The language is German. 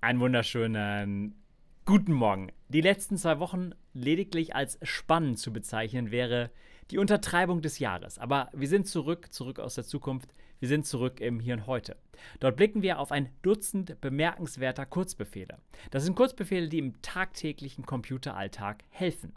Einen wunderschönen guten Morgen. Die letzten zwei Wochen lediglich als spannend zu bezeichnen wäre die Untertreibung des Jahres. Aber wir sind zurück, zurück aus der Zukunft. Wir sind zurück im Hier und Heute. Dort blicken wir auf ein Dutzend bemerkenswerter Kurzbefehle. Das sind Kurzbefehle, die im tagtäglichen Computeralltag helfen.